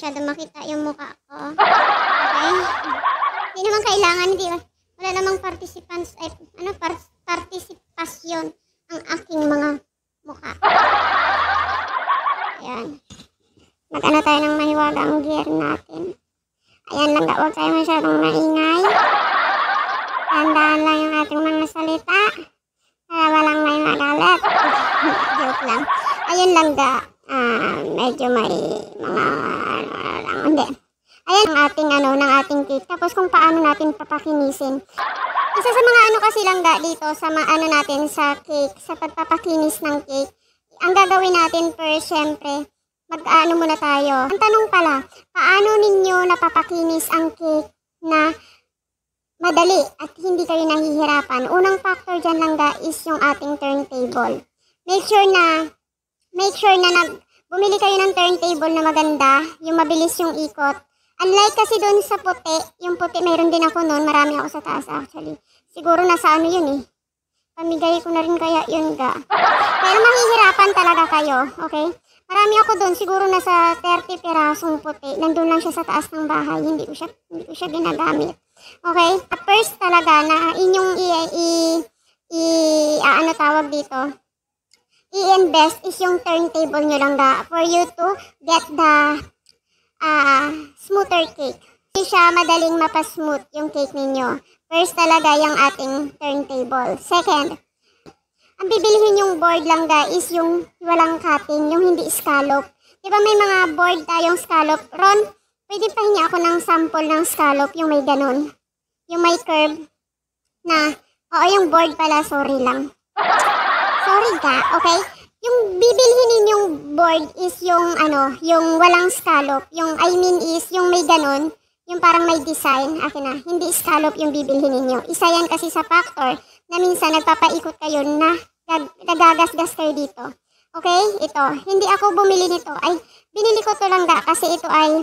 masyado makita yung mukha ko. Okay? Hindi naman kailangan, hindi. Wala namang participants, ay, eh, ano, par participasyon ang aking mga mukha. Ayan. Mag-ano tayo ng mahiwaga ang gear natin. Ayan lang, huwag tayo masyadong maingay. Tandaan lang yung ating mga salita. Para walang may magalit. Joke lang. Ayun lang, da uh, medyo may mga lang ah, hindi. Ayan ang ating ano ng ating cake. Tapos kung paano natin papakinisin. Isa sa mga ano kasi lang da dito sa mga ano natin sa cake, sa pagpapakinis ng cake. Ang gagawin natin first, syempre, mag-ano muna tayo. Ang tanong pala, paano ninyo napapakinis ang cake na madali at hindi kayo nahihirapan. Unang factor dyan lang ga is yung ating turntable. Make sure na, make sure na nag, bumili kayo ng turntable na maganda, yung mabilis yung ikot. Unlike kasi doon sa puti, yung puti mayroon din ako noon, marami ako sa taas actually. Siguro nasa ano yun eh. Pamigay ko na rin kaya yun ga. Pero mahihirapan talaga kayo, okay? Marami ako doon, siguro nasa 30 pirasong puti. Nandun lang siya sa taas ng bahay, hindi ko siya, hindi ko siya ginagamit. Okay? At first talaga na inyong i, i, i, i ano tawag dito, i-invest is yung turntable nyo lang da, for you to get the uh, smoother cake. Hindi siya madaling mapasmooth yung cake ninyo. First talaga yung ating turntable. Second, ang bibilihin yung board lang da is yung walang cutting, yung hindi scallop. Di ba may mga board tayong scallop? Ron, pwede pa hingi ako ng sample ng scallop, yung may ganun. Yung may curve na, oo yung board pala, sorry lang worried ka, okay? Yung bibilhin ninyong board is yung ano, yung walang scallop. Yung I mean is yung may ganun, yung parang may design, akin na, hindi scallop yung bibilhin niyo. Isa yan kasi sa factor na minsan nagpapaikot kayo na nagagasgas kayo dito. Okay? Ito. Hindi ako bumili nito. Ay, binili ko to lang da kasi ito ay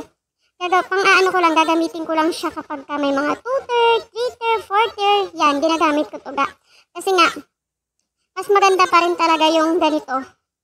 pero pang aano ko lang, gagamitin ko lang siya kapag may mga tutor, tutor, forter, yan, ginagamit ko to ga. Kasi nga, mas maganda pa rin talaga yung ganito.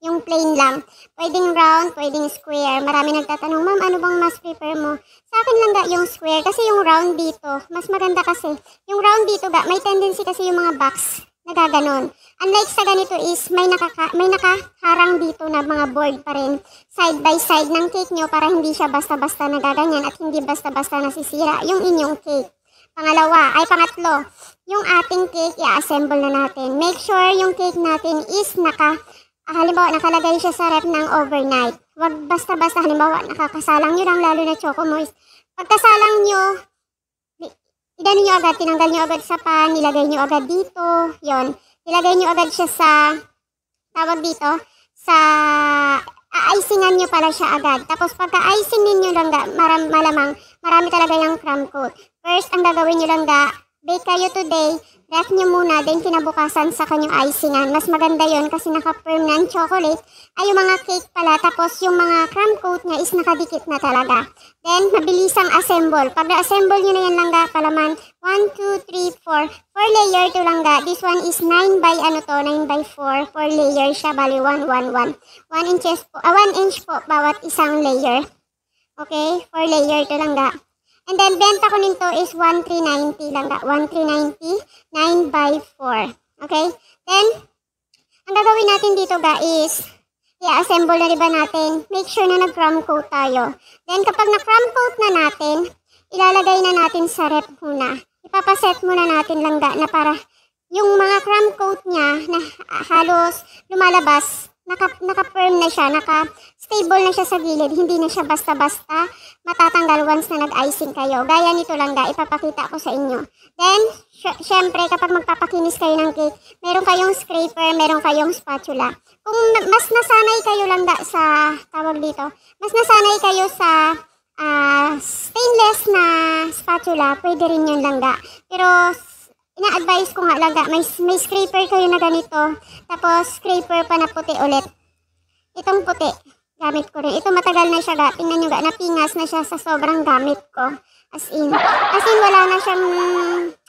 Yung plain lang. Pwedeng round, pwedeng square. Marami nagtatanong, ma'am, ano bang mas prefer mo? Sa akin lang ga yung square kasi yung round dito, mas maganda kasi. Yung round dito ga, may tendency kasi yung mga box na gaganon. Unlike sa ganito is may, nakaka, may nakaharang dito na mga board pa rin side by side ng cake nyo para hindi siya basta-basta nagaganyan at hindi basta-basta nasisira yung inyong cake. Pangalawa, ay pangatlo, yung ating cake, i-assemble na natin. Make sure yung cake natin is naka, ah, halimbawa, nakalagay siya sa ref ng overnight. Huwag basta-basta, halimbawa, nakakasalang nyo lang, lalo na choco moist. Pagkasalang nyo, idano nyo agad, tinanggal nyo agad sa pan, nilagay nyo agad dito, yon Nilagay nyo agad siya sa, tawag dito, sa a-icingan nyo pala siya agad. Tapos pagka-icing ninyo lang, maram, malamang, marami talaga yung crumb coat. First, ang gagawin nyo lang ga, bake kayo today, wrap nyo muna, then kinabukasan sa kanyang icingan. Mas maganda yon kasi naka-firm na chocolate. Ay, yung mga cake pala, tapos yung mga crumb coat niya is nakadikit na talaga. Then, mabilisang assemble. Pag assemble nyo na yan lang ga, palaman, 1, 2, 3, 4. 4 layer to lang ga. This one is 9 by ano to, 9 by 4. 4 layer siya, bali 1, 1, 1. 1 inches po, ah, 1 inch po bawat isang layer. Okay, 4 layer to lang ga. And then, benta ko nito is 1,390 lang. 1,390, 9 by 4. Okay? Then, ang gagawin natin dito ga is, i-assemble na diba natin? Make sure na nag-cram coat tayo. Then, kapag na-cram coat na natin, ilalagay na natin sa rep muna. Ipapaset muna natin lang ga na para yung mga cram coat niya na halos lumalabas naka, naka na siya, naka-stable na siya sa gilid. Hindi na siya basta-basta matatanggal once na nag-icing kayo. Gaya nito lang ga, ipapakita ko sa inyo. Then, syempre kapag magpapakinis kayo ng cake, meron kayong scraper, meron kayong spatula. Kung mas nasanay kayo lang ga sa tawag dito, mas nasanay kayo sa uh, stainless na spatula, pwede rin yun lang ga. Pero na-advise ko nga lang, may, may scraper kayo na ganito. Tapos, scraper pa na puti ulit. Itong puti, gamit ko rin. Ito matagal na siya, ga. Tingnan nyo ga, napingas na siya sa sobrang gamit ko. As in, as in, wala na siyang,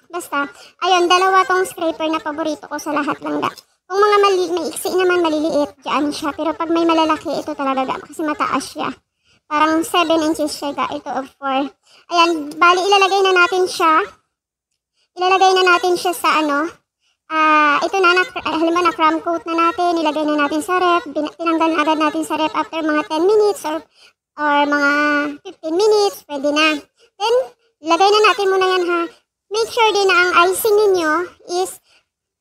basta. Ayun, dalawa tong scraper na paborito ko sa lahat lang, ga. Kung mga mali, may iksi naman, maliliit, dyan siya. Pero pag may malalaki, ito talaga, ga, kasi mataas siya. Parang 7 inches siya, ga. Ito of 4. Ayan, bali, ilalagay na natin siya ilalagay na natin siya sa ano. Uh, ito na, na uh, halimbawa na crumb coat na natin, ilagay na natin sa ref, tinanggal na agad natin sa ref after mga 10 minutes or, or mga 15 minutes, pwede na. Then, ilagay na natin muna yan ha. Make sure din na ang icing ninyo is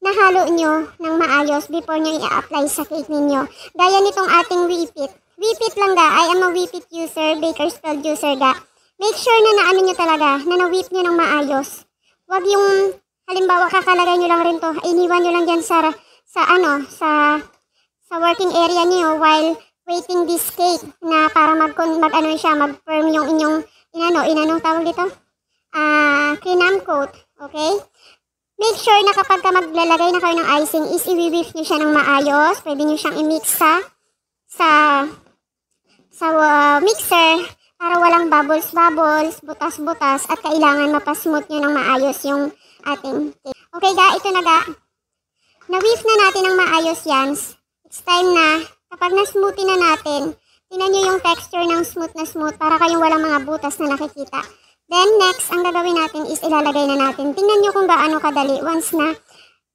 nahalo nyo ng maayos before nyo i-apply sa cake ninyo. Gaya nitong ating Whippet. Whippet lang ga. I am a Whippet user, Bakersfield user ga. Make sure na naano nyo talaga na na-whip nyo ng maayos wag yung halimbawa kakalagay nyo lang rin to iniwan niyo lang diyan sa sa ano sa sa working area niyo while waiting this cake na para mag, magano siya mag firm yung inyong inano inanong tawag dito ah uh, crinam coat okay make sure na kapag ka maglalagay na kayo ng icing is i-whip nyo siya ng maayos pwede niyo siyang i-mix sa sa sa uh, mixer para walang bubbles-bubbles, butas-butas, at kailangan mapasmooth nyo ng maayos yung ating cake. Okay ga, ito na ga. Na-whiff na natin ng maayos yan. It's time na, kapag na-smoothie na natin, tinan nyo yung texture ng smooth na smooth para kayong walang mga butas na nakikita. Then next, ang gagawin natin is ilalagay na natin. Tingnan nyo kung gaano kadali once na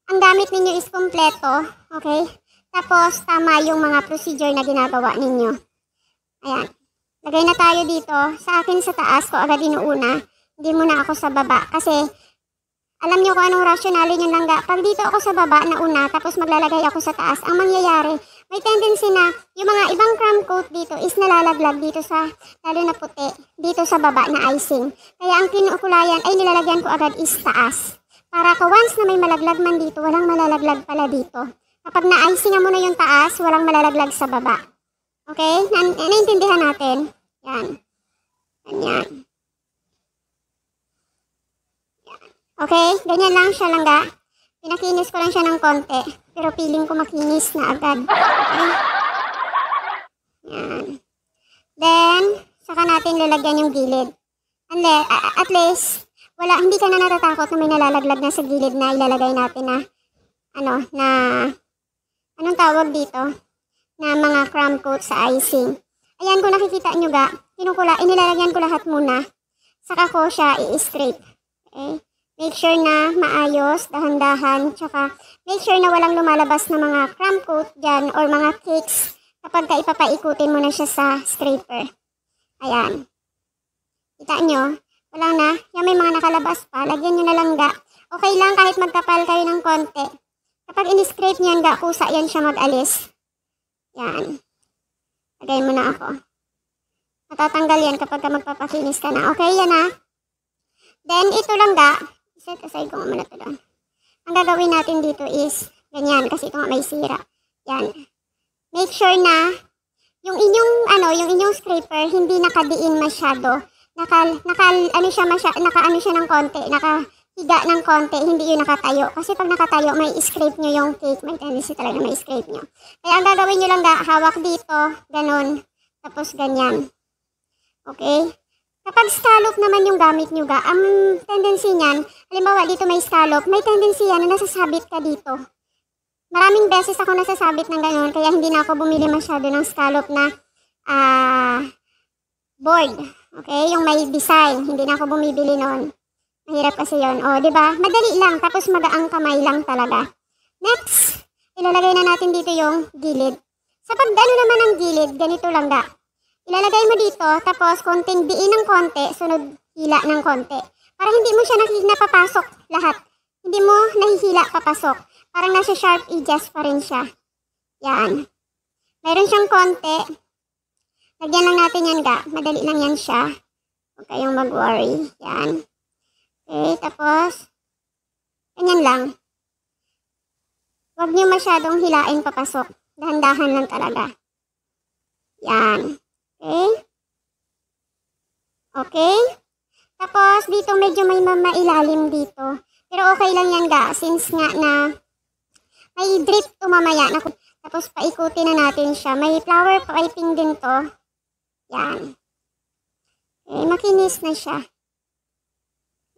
ang gamit ninyo is kompleto. Okay? Tapos, tama yung mga procedure na ginagawa ninyo. Ayan. Lagay na tayo dito. Sa akin sa taas ko agad inuuna. Hindi muna ako sa baba. Kasi alam nyo kung anong rasyonalin niyan langga. Pag dito ako sa baba na una, tapos maglalagay ako sa taas, ang mangyayari, may tendency na yung mga ibang crumb coat dito is nalalaglag dito sa, lalo na puti, dito sa baba na icing. Kaya ang kinukulayan ay nilalagyan ko agad is taas. Para ka once na may malaglag man dito, walang malalaglag pala dito. Kapag na-icing mo na yung taas, walang malalaglag sa baba. Okay? Na naintindihan natin. Yan. Ganyan. Okay, ganyan lang siya lang ga. Pinakinis ko lang siya ng konti. Pero feeling ko makinis na agad. Okay. Yan. Then, saka natin lalagyan yung gilid. And then, at least, wala, hindi ka na natatakot na may nalalaglag na sa gilid na ilalagay natin na, ano, na, anong tawag dito? Na mga crumb coat sa icing. Ayan ko nakikita nyo ga, kinukula, inilalagyan ko lahat muna. Saka ko siya i-strip. Okay? Make sure na maayos, dahan-dahan, tsaka make sure na walang lumalabas na mga cramp coat dyan or mga cakes kapag ka ipapaikutin mo na siya sa stripper. Ayan. Kita nyo? Wala na. Yan may mga nakalabas pa. Lagyan nyo na lang ga. Okay lang kahit magkapal kayo ng konti. Kapag in-scrape niyan ga, kusa yan siya mag-alis. Yan. Lagay mo na ako. Matatanggal yan kapag ka magpapakinis ka na. Okay, yan ha. Ah. Then, ito lang da. Set aside ko muna ito doon. Ang gagawin natin dito is, ganyan, kasi ito nga may sira. Yan. Make sure na, yung inyong, ano, yung inyong scraper, hindi nakadiin masyado. Naka, naka, ano siya, masyado, naka, ano siya ng konti. Naka, higa ng konti, hindi yun nakatayo. Kasi pag nakatayo, may scrape nyo yung cake. May tendency talaga may scrape nyo. Kaya ang gagawin nyo lang, da, hawak dito, ganun, tapos ganyan. Okay? Kapag scallop naman yung gamit nyo, ga, ang tendency niyan, halimbawa dito may scallop, may tendency yan na nasasabit ka dito. Maraming beses ako nasasabit ng ganun, kaya hindi na ako bumili masyado ng scallop na uh, board. Okay? Yung may design. Hindi na ako bumibili noon. Mahirap kasi yon O, oh, di ba? Madali lang, tapos magaang kamay lang talaga. Next, ilalagay na natin dito yung gilid. Sa pagdalo naman ng gilid, ganito lang ga. Ilalagay mo dito, tapos konting diin ng konti, sunod hila ng konti. Para hindi mo siya napapasok lahat. Hindi mo nahihila papasok. Parang nasa sharp edges pa rin siya. Yan. Meron siyang konti. Lagyan lang natin yan ga. Madali lang yan siya. Huwag kayong mag-worry. Yan. Okay, tapos, ganyan lang. Huwag niyo masyadong hilain papasok. Dahan-dahan lang talaga. Yan. Okay? Okay? Tapos, dito medyo may mamailalim dito. Pero okay lang yan ga, since nga na may drip to mamaya. tapos, paikutin na natin siya. May flower piping din to. Yan. Okay, makinis na siya.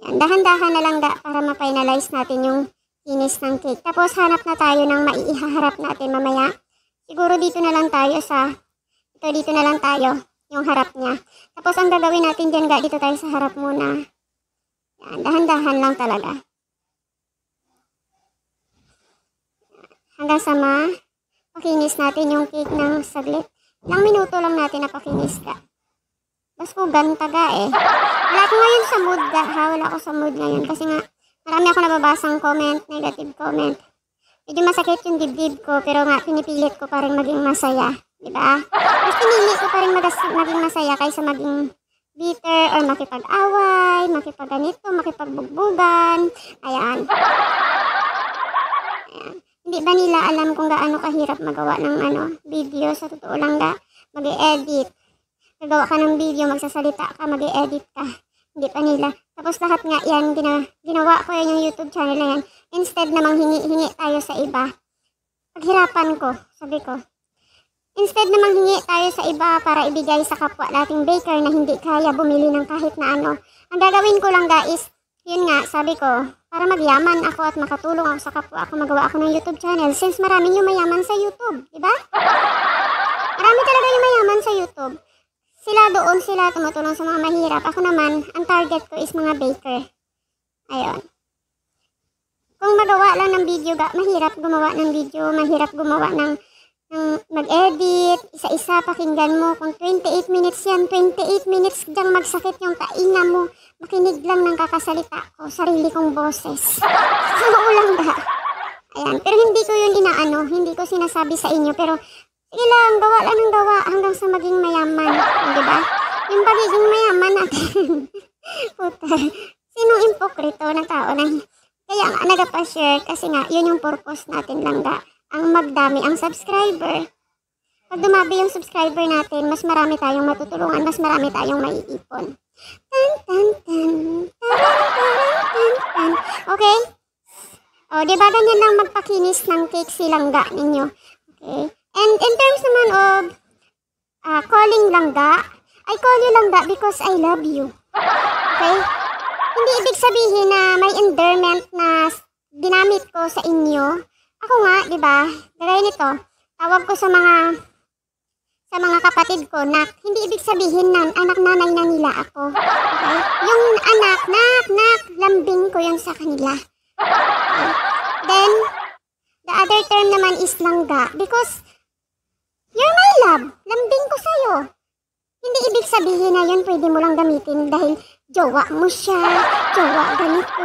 Dahan-dahan na lang da para ma-finalize natin yung kinis ng cake. Tapos hanap na tayo ng maiihaharap natin mamaya. Siguro dito na lang tayo sa, ito dito na lang tayo yung harap niya. Tapos ang gagawin natin dyan ga, dito tayo sa harap muna. Yan, dahan-dahan lang talaga. Hanggang sa ma, pakinis natin yung cake ng saglit. Ilang minuto lang natin na pakinis ka. Mas ko ganta ga eh. Wala ko ngayon sa mood ha. Wala ako sa mood ngayon kasi nga marami ako nababasang comment, negative comment. Medyo masakit yung dibdib ko pero nga pinipilit ko pa rin maging masaya. Diba? Mas pinili ko pa rin maging masaya kaysa maging bitter or makipag-away, makipag-ganito, makipagbugbugan. Ayan. Ayan. Hindi ba nila alam kung gaano kahirap magawa ng ano, video? Sa totoo lang ga, mag-edit, gagawa ka ng video, magsasalita ka, mag -e edit ka. Hindi pa nila. Tapos lahat nga yan, gina, ginawa ko yan yung YouTube channel na yan. Instead namang hingi hingi tayo sa iba, paghirapan ko, sabi ko. Instead namang hingi tayo sa iba para ibigay sa kapwa nating baker na hindi kaya bumili ng kahit na ano. Ang gagawin ko lang guys, yun nga, sabi ko, para magyaman ako at makatulong ako sa kapwa ako magawa ako ng YouTube channel since maraming yung mayaman sa YouTube, di ba? sila, tumutulong sa mga mahirap. Ako naman, ang target ko is mga baker. Ayun. Kung magawa lang ng video, mahirap gumawa ng video, mahirap gumawa ng, ng mag-edit, isa-isa pakinggan mo. Kung 28 minutes yan, 28 minutes diyang magsakit yung tainga mo. Makinig lang ng kakasalita ko, sarili kong boses. Ano lang ba? Ayan. Pero hindi ko yun inaano, hindi ko sinasabi sa inyo. Pero sige lang, gawa lang ng gawa hanggang sa maging mayaman. Di ba? Yung pagiging mayaman natin. Puta. Sino impokrito na tao nang kaya nga nagpa-share kasi nga yun yung purpose natin lang ga ang magdami ang subscriber. Pag dumami yung subscriber natin, mas marami tayong matutulungan, mas marami tayong maiipon. Tan, tan, tan, tan, tan, tan, tan. Okay? O, oh, di ba ganyan lang magpakinis ng cake silangga ninyo? Okay? And in terms naman of uh, calling langga, I call you lang that because I love you. Okay? Hindi ibig sabihin na may endearment na ginamit ko sa inyo. Ako nga, di ba? Gagaya nito, tawag ko sa mga sa mga kapatid ko na hindi ibig sabihin na anak nanay na nila ako. Okay? Yung anak, nak, nak, lambing ko yung sa kanila. Okay? Then, the other term naman is langga because you're my love. Lambing ko sa'yo. Hindi ibig sabihin na yun pwede mo lang gamitin dahil jowa mo siya, jowa ganito.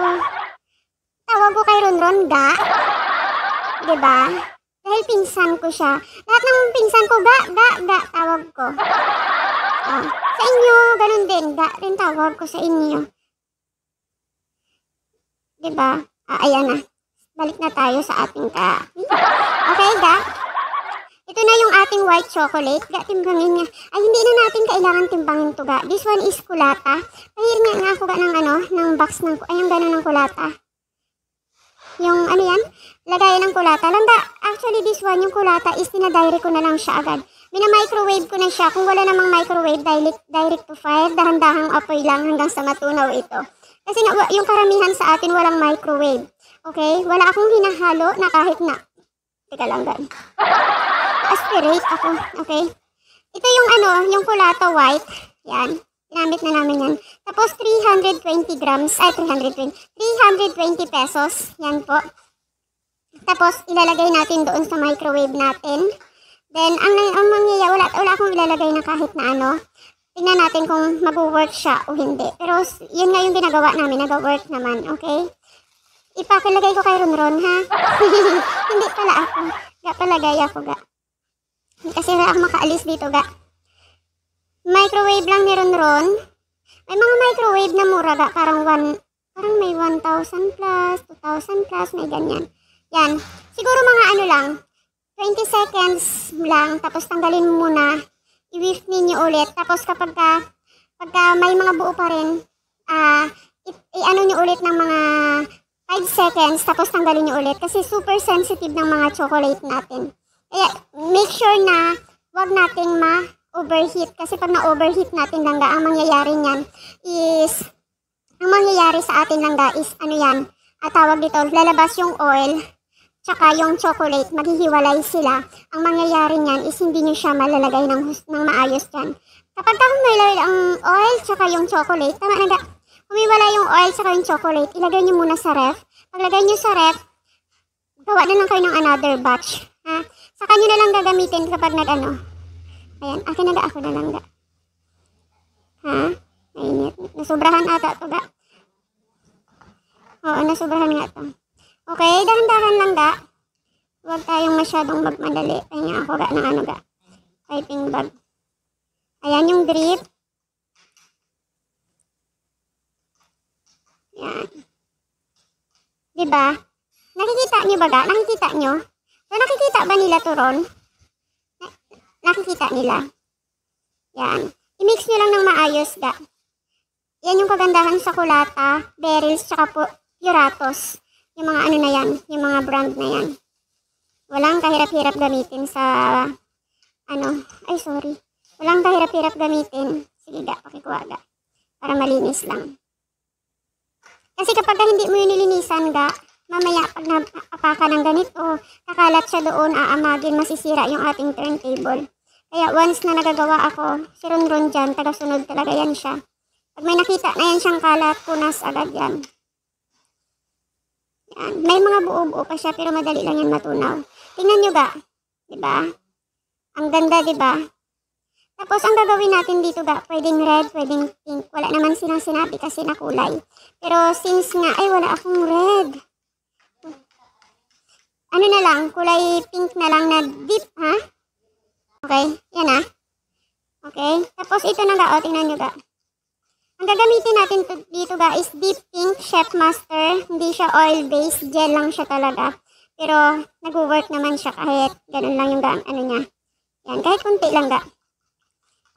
Tawag ko kay Ronron ga. ba? Diba? Dahil pinsan ko siya. Lahat ng pinsan ko ga, ga, ga, tawag ko. Oh, sa inyo, ganun din, ga rin tawag ko sa inyo. Diba? Ah, ayan na. Balik na tayo sa ating ka. Okay, ga? Ito na yung ating white chocolate. Ga, timbangin Ay, hindi na natin kailangan timbangin to ga. This one is kulata. Pahir nga nga ako ga ng ano, ng box ng, ay, yung gano'n ng kulata. Yung ano yan, lagayan ng kulata. Landa, actually this one, yung kulata is dinadiry ko na lang siya agad. Minamicrowave ko na siya. Kung wala namang microwave, direct, direct to fire, dahan-dahang apoy lang hanggang sa matunaw ito. Kasi na, yung karamihan sa atin walang microwave. Okay? Wala akong hinahalo na kahit na. Teka lang, gan aspirate ako. Okay. Ito yung ano, yung Colata White. Yan. Ginamit na namin yan. Tapos 320 grams, ay 320, 320 pesos. Yan po. Tapos ilalagay natin doon sa microwave natin. Then ang, ang mangyayari, wala, wala akong ilalagay na kahit na ano. Tingnan natin kung mag-work siya o hindi. Pero yun nga yung ginagawa namin, nag-work naman, okay? Ipakilagay ko kay Ronron, ha? hindi pala ako. Ga palagay ako, ga. Kasi wala akong makaalis dito ga. Microwave lang meron ron. May mga microwave na mura ga. Parang one, parang may 1,000 plus, 2,000 plus, may ganyan. Yan. Siguro mga ano lang, 20 seconds lang, tapos tanggalin mo muna. I-whiff ninyo ulit. Tapos kapag ka, pagka may mga buo pa rin, ah, uh, i-ano nyo ulit ng mga 5 seconds, tapos tanggalin nyo ulit. Kasi super sensitive ng mga chocolate natin eh, make sure na wag natin ma-overheat kasi pag na-overheat natin langga, ang mangyayari niyan is, ang mangyayari sa atin langga is ano yan, at ah, tawag dito, lalabas yung oil, tsaka yung chocolate, maghihiwalay sila. Ang mangyayari niyan is hindi nyo siya malalagay ng, ng maayos dyan. Kapag ka humiwalay ang oil, tsaka yung chocolate, tama na, humiwalay yung oil, sa yung chocolate, ilagay nyo muna sa ref. Paglagay nyo sa ref, gawa na lang kayo ng another batch. Ha? Saka nyo na lang gagamitin kapag nag ano. Ayan, akin na ga, ako na lang ga. Ha? Mainit. Nasubrahan ata to ga. Oo, nasubrahan nga to. Okay, dahan-dahan lang da Huwag tayong masyadong magmadali. Tingnan ako ga ng ano ga. Piping bag. Ayan yung grip. Yan. Diba? Nakikita nyo ba ga? Nakikita nyo? So, nakikita ba nila to ron? Na nakikita nila. Yan. I-mix nyo lang ng maayos da. Yan yung kagandahan sa kulata, berries, tsaka puratos. Yung mga ano na yan, yung mga brand na yan. Walang kahirap-hirap gamitin sa, ano, ay sorry. Walang kahirap-hirap gamitin. Sige da, pakikuha ga. Para malinis lang. Kasi kapag hindi mo yun nilinisan ga, Mamaya pag napaka ng ganito, kakalat siya doon, aamagin, masisira yung ating turntable. Kaya once na nagagawa ako, si Ronron dyan, tagasunod talaga yan siya. Pag may nakita na yan siyang kalat, kunas agad yan. Yan. May mga buo-buo pa siya, pero madali lang yan matunaw. Tingnan nyo ga, di ba? Diba? Ang ganda, di ba? Tapos, ang gagawin natin dito ga, pwedeng red, pwedeng pink. Wala naman silang sinabi kasi nakulay. Pero, since nga, ay, wala akong red ano na lang, kulay pink na lang na deep, ha? Okay, yan ha. Okay, tapos ito na ga, o, oh, tingnan nyo ga. Ang gagamitin natin dito ga is deep pink chef master. Hindi siya oil-based, gel lang siya talaga. Pero, nag-work naman siya kahit ganun lang yung ga, ano niya. Yan, kahit kunti lang ga.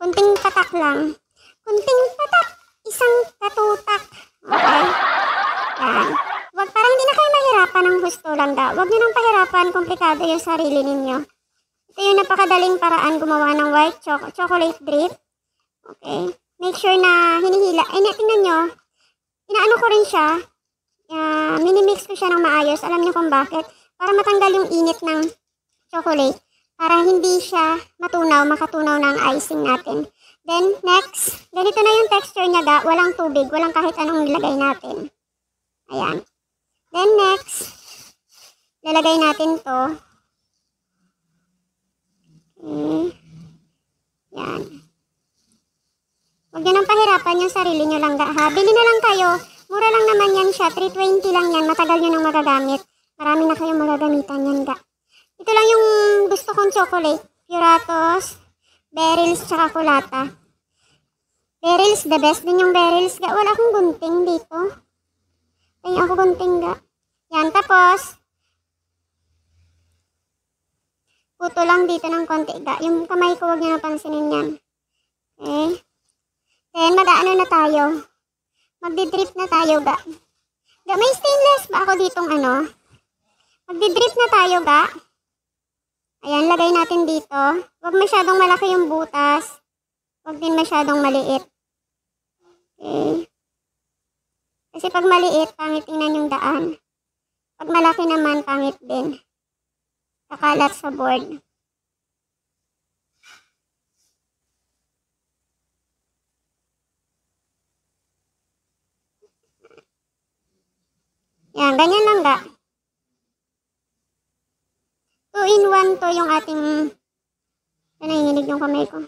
Kunting patak lang. Kunting patak, isang katutak. Okay? Yan wag parang hindi na kayo mahirapan ng husto lang daw. Wag nyo nang pahirapan, komplikado yung sarili ninyo. Ito yung napakadaling paraan gumawa ng white cho chocolate drip. Okay. Make sure na hinihila. Ay, na, tingnan nyo. Inaano ko rin siya. Uh, minimix ko siya ng maayos. Alam nyo kung bakit. Para matanggal yung init ng chocolate. Para hindi siya matunaw, makatunaw ng icing natin. Then, next, ganito na yung texture niya da. Walang tubig, walang kahit anong nilagay natin. Ayan. Then next, lalagay natin to. Okay. Hmm. Yan. Huwag nyo nang pahirapan yung sarili nyo lang ha. Bili na lang kayo. Mura lang naman yan siya. 320 lang yan. Matagal nyo nang magagamit. Marami na kayong magagamitan yan ga. Ito lang yung gusto kong chocolate. Puratos, berries, tsaka kulata. Berries, the best din yung berries ga. Wala akong gunting dito. Tingin ako konting ga. Yan, tapos, puto lang dito ng konti ga. Yung kamay ko, huwag nyo napansinin yan. Okay? Then, mag-ano na tayo. Magdi-drip na tayo ga. Ga, may stainless ba ako ditong ano? Magdi-drip na tayo ga. Ayan, lagay natin dito. Huwag masyadong malaki yung butas. Huwag din masyadong maliit. Okay. Kasi pag maliit, pangit tingnan yung daan. Pag malaki naman, pangit din. Kakalat sa board. Yan, ganyan lang ga. 2 in 1 to yung ating na ano, nanginginig yung kamay ko.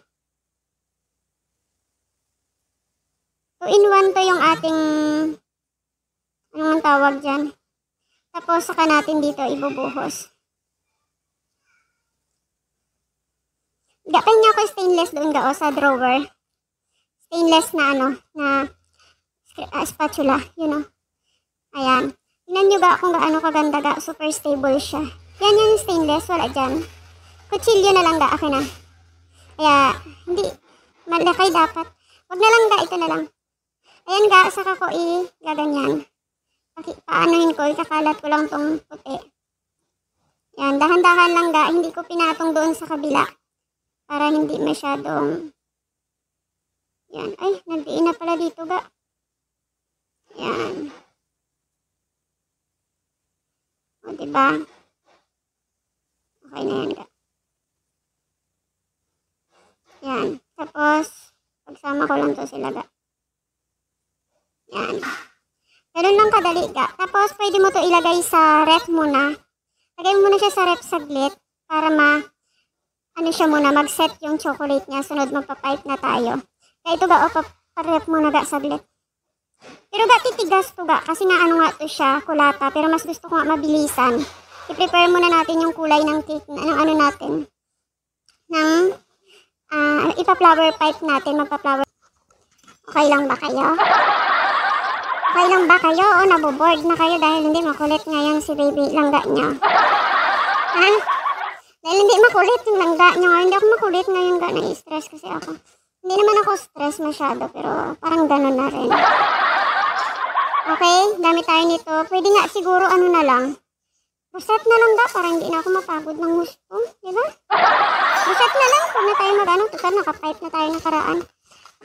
2 in 1 to yung ating Anong tawag dyan? Tapos saka natin dito ibubuhos. Gapay niya ako stainless doon gao sa drawer. Stainless na ano, na uh, spatula, you know. Ayan. Tingnan nyo ga kung gaano kaganda ga. Super stable siya. Yan yung stainless, wala dyan. Kutsilyo na lang ga, akin na. Ah. Kaya, hindi, malakay dapat. Huwag na lang ga, ito na lang. Ayan ga, saka ko i-gaganyan. Paanohin ko, ikakalat ko lang tong puti. Yan, dahan-dahan lang ga. Hindi ko pinatong doon sa kabila. Para hindi masyadong... Yan. Ay, nagdiin na pala dito ga. Yan. O, diba? Okay na yan ga. Yan. Tapos, pagsama ko lang to sila ga. Yan. Yan. Ganun lang kadali ka. Tapos, pwede mo to ilagay sa ref muna. Lagay mo muna siya sa ref saglit para ma, ano siya muna, mag-set yung chocolate niya. Sunod magpa-pipe na tayo. Kaya ito ba, o, pa-ref muna ga saglit. Pero ga, titigas to ga. Kasi nga, ano nga to siya, kulata. Pero mas gusto ko nga mabilisan. I-prepare muna natin yung kulay ng cake, ng ano natin. Ng, uh, ipa-flower pipe natin, magpa-flower. Okay lang ba kayo? Kailan ba kayo o naboboard na kayo dahil hindi makulit ngayon si baby langga nyo? Ha? Dahil hindi makulit yung langga nyo ngayon. Hindi ako makulit ngayon Ga, na stress kasi ako. Hindi naman ako stress masyado pero parang ganun na rin. Okay, dami tayo nito. Pwede nga siguro ano na lang. Reset na lang ba? Para hindi na ako mapagod ng gusto. Di ba? Buset na lang. Huwag na tayo magano. Tutal, nakapipe na tayo karaan.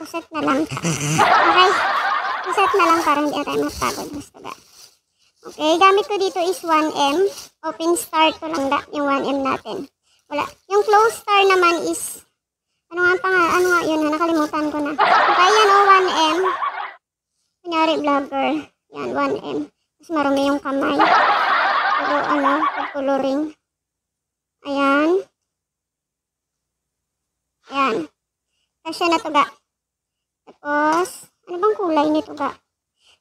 Reset na lang. Okay. Reset na lang para hindi tayo mapagod. Basta ga. Okay, gamit ko dito is 1M. Open star to lang da, yung 1M natin. Wala. Yung close star naman is, ano nga pa nga, ano nga yun, nakalimutan ko na. Okay, yan o, 1M. Kunyari vlogger. Yan, 1M. Mas marumi yung kamay. Pero ano, pag-coloring. Ayan. Ayan. Kasi na to ga. Tapos, ano bang kulay nito ba?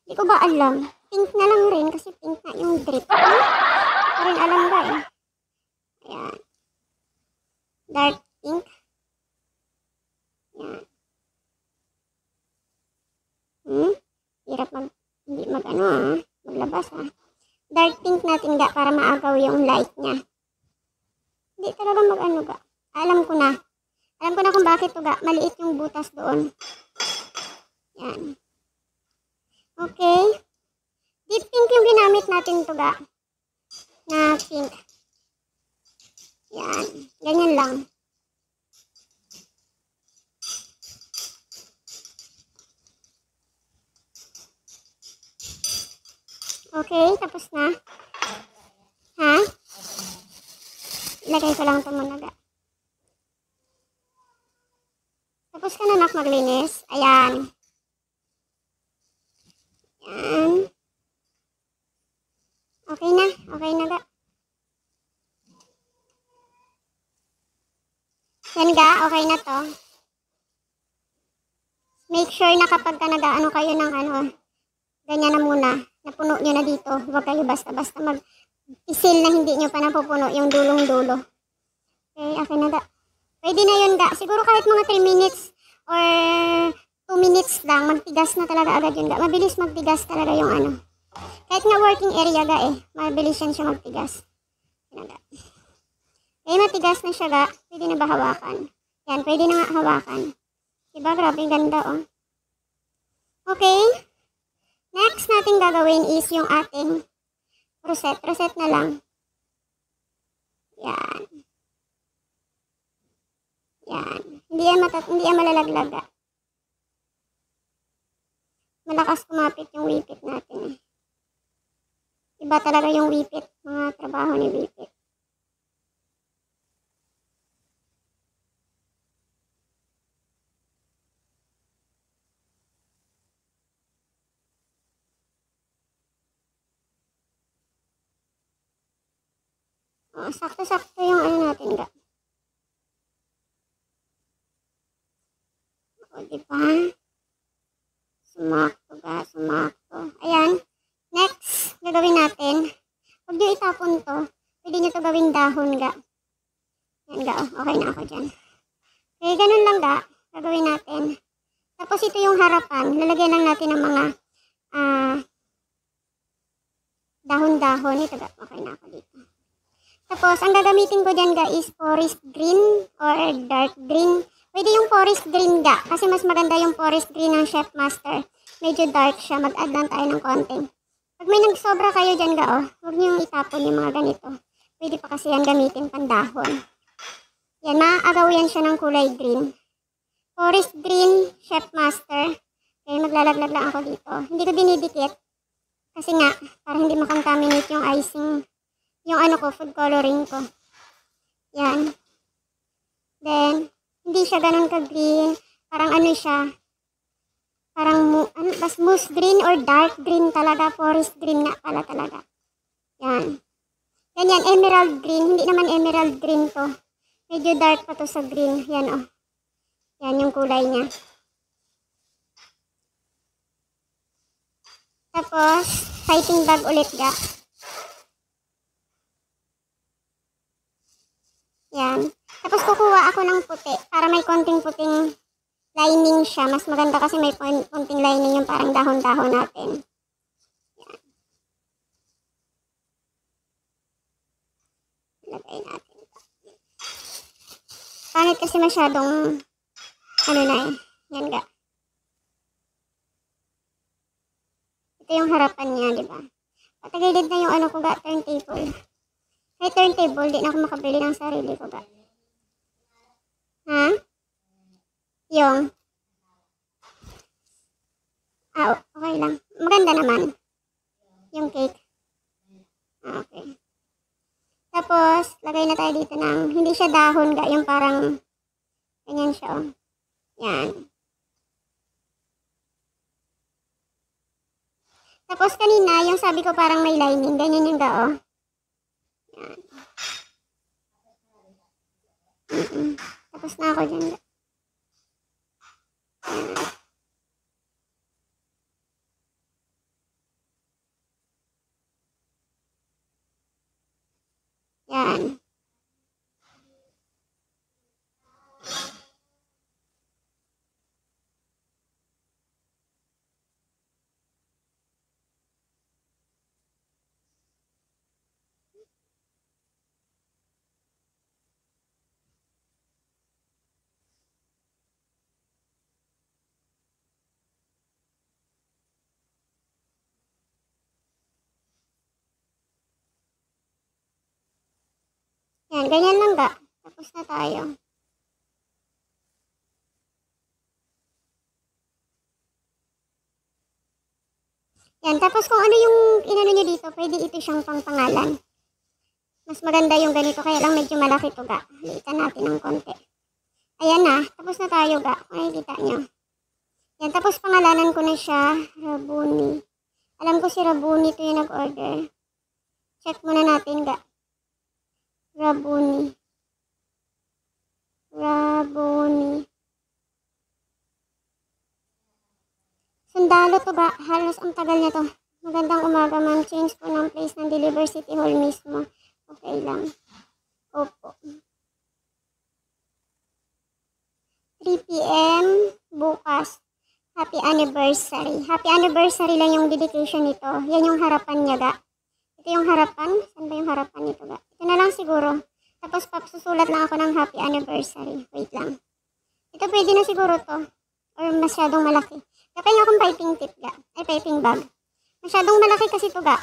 Hindi ko ba alam? Pink na lang rin kasi pink na yung drip. Ano? Hindi rin alam ba eh. Ayan. Dark pink. Ayan. Hmm? Hirap mag, hindi mag ano ah. Maglabas ah. Dark pink na tinda para maagaw yung light niya. Hindi talaga mag ano ba. Alam ko na. Alam ko na kung bakit to ga. Maliit yung butas doon. Yan. Okay. Deep pink yung ginamit natin to ga. Na pink. Yan. Ganyan lang. Okay, tapos na. Ha? Lagay ko lang ito muna ga. Tapos ka na nak maglinis. Ayan. Okay na ga. Yan ga, okay na to. Make sure na kapag ka nag-ano kayo ng ano, ganyan na muna, napuno nyo na dito. Huwag kayo basta-basta mag-isil na hindi nyo pa napupuno yung dulong-dulo. Okay, okay na ga. Pwede na yun ga. Siguro kahit mga 3 minutes or 2 minutes lang, magtigas na talaga agad yun ga. Mabilis magtigas talaga yung ano. Kahit nga working area ga eh. Mabilis yan siya magtigas. Yan ga. Eh, matigas na siya ga. Pwede na ba hawakan? Yan, pwede na nga hawakan. Diba? Grabe ganda oh. Okay. Next natin gagawin is yung ating rosette. Rosette na lang. Yan. Yan. Hindi yan, matat hindi yan malalaglaga. Malakas kumapit yung wipit natin eh. Iba talaga yung wipit, mga trabaho ni wipit. Oh, sakto-sakto yung ano natin, ga. dahon ga. Yan oh, ga, okay na ako dyan. Okay, eh, ganun lang ga, gagawin natin. Tapos ito yung harapan, lalagyan lang natin ng mga uh, dahon-dahon. Ito ga, okay na ako dito. Tapos, ang gagamitin ko dyan ga is forest green or dark green. Pwede yung forest green ga, kasi mas maganda yung forest green ng Chef Master. Medyo dark siya, mag-add lang tayo ng konting. Pag may nagsobra kayo dyan ga, oh, huwag niyong itapon yung mga ganito. Pwede pa kasi yan gamitin pandahon. Yan, maaagaw yan siya ng kulay green. Forest green, chef master. Kaya maglalaglag lang ako dito. Hindi ko dinidikit. Kasi nga, para hindi makontaminate yung icing. Yung ano ko, food coloring ko. Yan. Then, hindi siya ganun ka-green. Parang ano siya, parang ano, mas moose green or dark green talaga, forest green nga pala talaga. Yan. Yan yan, emerald green. Hindi naman emerald green to. Medyo dark pa to sa green. Yan oh. Yan yung kulay niya. Tapos, fighting bag ulit ga. Yan. Tapos kukuha ako ng puti para may konting puting lining siya. Mas maganda kasi may konting lining yung parang dahon-dahon natin. ilagay natin. Pangit kasi masyadong ano na eh. Yan ga. Ito yung harapan niya, di ba? Patagilid na yung ano ko ga, turntable. Kahit turntable, di na ako makabili ng sarili ko ga. Ha? Yung. Ah, okay lang. Maganda naman. Yung cake. Ah, okay. Tapos, lagay na tayo dito ng, hindi siya dahon, ga, yung parang, ganyan siya, oh. Yan. Tapos, kanina, yung sabi ko parang may lining, ganyan yung ga, oh. Yan. Mm -mm. Tapos na ako dyan, ga. Yan. Ayan, ganyan lang ga. Tapos na tayo. Yan, tapos kung ano yung inano nyo dito, pwede ito siyang pangpangalan. Mas maganda yung ganito, kaya lang medyo malaki to ga. Halitan natin ng konti. Ayan na, tapos na tayo ga. Kung nakikita nyo. Yan, tapos pangalanan ko na siya, Rabuni. Alam ko si Rabuni to yung nag-order. Check muna natin ga. Rabuni. Rabuni. Sandalo to ba? Halos ang tagal na to. Magandang umaga ma'am. Change po ng place ng Deliver City Hall mismo. Okay lang. Opo. 3 p.m. bukas. Happy anniversary. Happy anniversary lang yung dedication nito. Yan yung harapan niya ga. Ito yung harapan. Saan ba yung harapan nito ba? Ito na lang siguro. Tapos papsusulat lang ako ng happy anniversary. Wait lang. Ito pwede na siguro to. Or masyadong malaki. Kapag akong piping tip ga. Ay, piping bag. Masyadong malaki kasi to ga.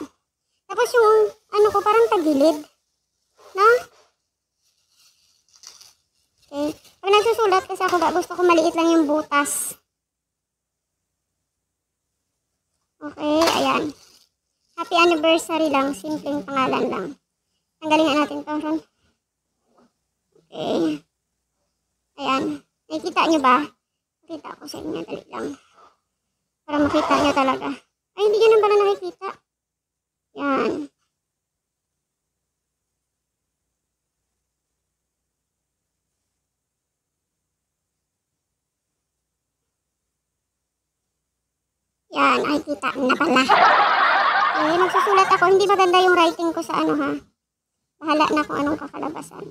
Tapos yung ano ko parang tagilid. No? Okay. Pag nagsusulat kasi ako ga, gusto ko maliit lang yung butas. Okay, ayan. Happy anniversary lang. Simpleng pangalan lang. Tanggalingan natin to. Ron. Okay. Ayan. Nakikita nyo ba? Nakita ko sa inyo. Dali lang. Para makita nyo talaga. Ay, hindi nyo na nakikita. Yan. Yan, ay kita na pala. Eh, nagsusulat ako. Hindi maganda yung writing ko sa ano ha. Bahala na kung anong kakalabasan.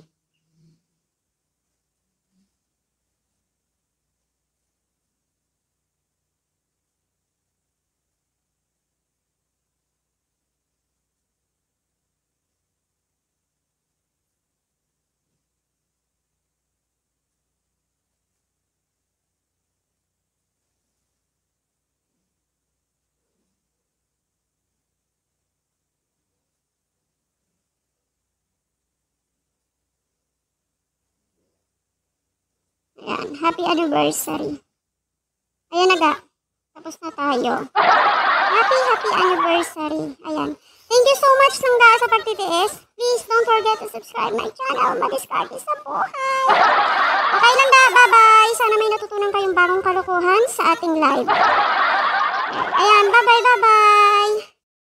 Ayan, happy anniversary. Ayan na ga. Tapos na tayo. Happy, happy anniversary. Ayan. Thank you so much lang ga sa pagtitiis. Please don't forget to subscribe my channel. Madiscarte sa buhay. Okay lang ga. Bye-bye. Sana may natutunan kayong bagong kalokohan sa ating live. Ayan. Bye-bye, bye-bye.